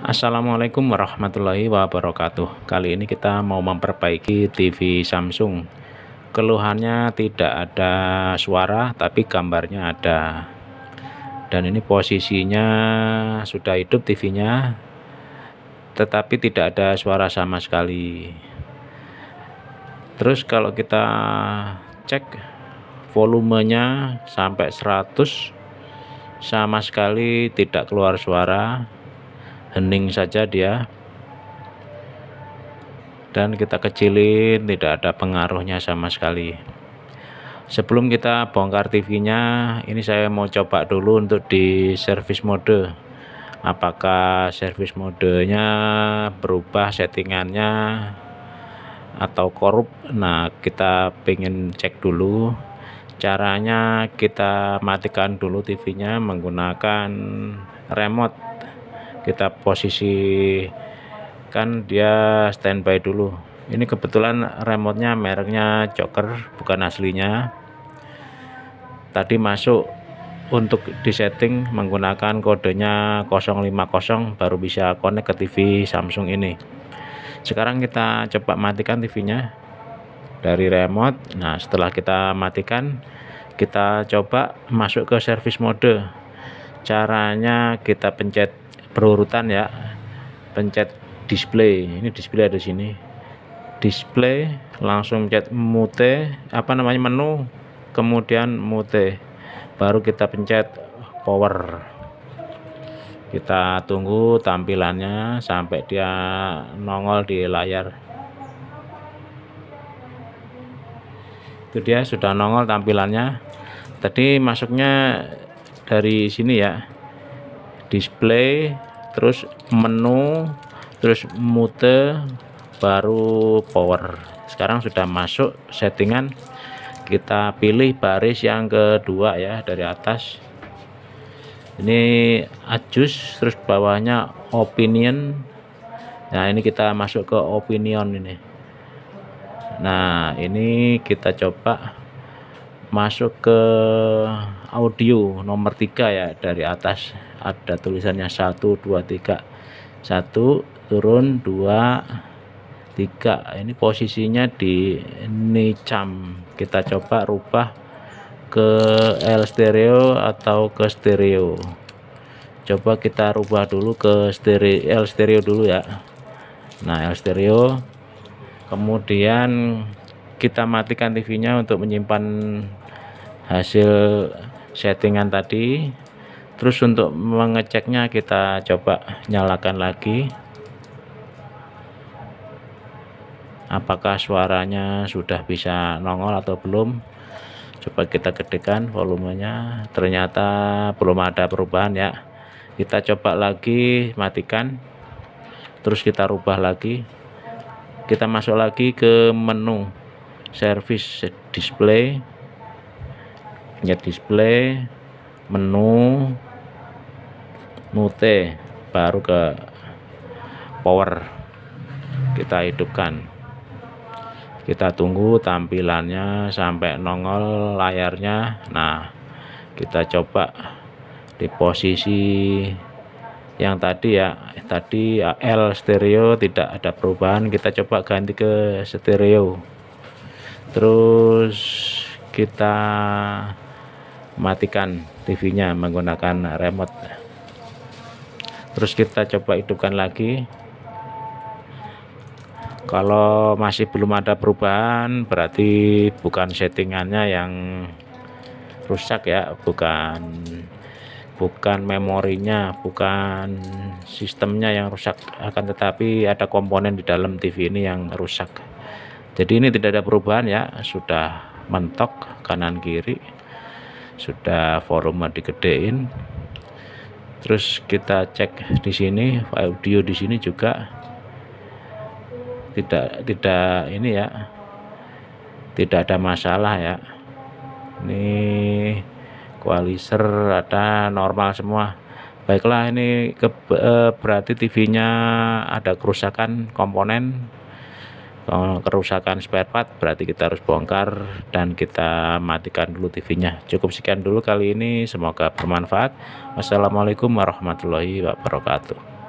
Assalamualaikum warahmatullahi wabarakatuh Kali ini kita mau memperbaiki TV Samsung Keluhannya tidak ada suara tapi gambarnya ada Dan ini posisinya sudah hidup TV-nya Tetapi tidak ada suara sama sekali Terus kalau kita cek volumenya sampai 100 sama sekali tidak keluar suara hening saja dia dan kita kecilin tidak ada pengaruhnya sama sekali sebelum kita bongkar TV nya ini saya mau coba dulu untuk di service mode apakah service modenya berubah settingannya atau korup nah kita pengen cek dulu caranya kita matikan dulu TV nya menggunakan remote kita posisikan dia standby dulu ini kebetulan remote-nya mereknya Joker bukan aslinya tadi masuk untuk disetting menggunakan kodenya 050 baru bisa connect ke TV Samsung ini sekarang kita coba matikan TV-nya dari remote nah setelah kita matikan kita coba masuk ke service mode caranya kita pencet berurutan ya pencet display ini display ada sini display langsung pencet mute apa namanya menu kemudian mute baru kita pencet power kita tunggu tampilannya sampai dia nongol di layar itu dia sudah nongol tampilannya tadi masuknya dari sini ya display terus menu terus mute baru power sekarang sudah masuk settingan kita pilih baris yang kedua ya dari atas ini adjust terus bawahnya opinion nah ini kita masuk ke opinion ini nah ini kita coba masuk ke audio nomor tiga ya dari atas ada tulisannya 1 2 3 1 turun 2 3 ini posisinya di nicam kita coba rubah ke L stereo atau ke stereo coba kita rubah dulu ke stereo L stereo dulu ya nah L stereo kemudian kita matikan TV-nya untuk menyimpan hasil settingan tadi terus untuk mengeceknya kita coba nyalakan lagi apakah suaranya sudah bisa nongol atau belum coba kita gedekan volumenya ternyata belum ada perubahan ya kita coba lagi matikan terus kita rubah lagi kita masuk lagi ke menu service display pencet ya, display menu mute baru ke power kita hidupkan kita tunggu tampilannya sampai nongol layarnya nah kita coba di posisi yang tadi ya tadi ya, L stereo tidak ada perubahan kita coba ganti ke stereo terus kita matikan TV-nya menggunakan remote terus kita coba hidupkan lagi kalau masih belum ada perubahan berarti bukan settingannya yang rusak ya bukan bukan memorinya bukan sistemnya yang rusak akan tetapi ada komponen di dalam TV ini yang rusak jadi ini tidak ada perubahan ya sudah mentok kanan kiri sudah forumnya digedein terus kita cek di sini audio di sini juga tidak tidak ini ya tidak ada masalah ya ini kualiser ada normal semua baiklah ini ke, eh, berarti TV-nya ada kerusakan komponen Oh, kerusakan spare part berarti kita harus bongkar dan kita matikan dulu TV-nya cukup sekian dulu kali ini semoga bermanfaat wassalamualaikum warahmatullahi wabarakatuh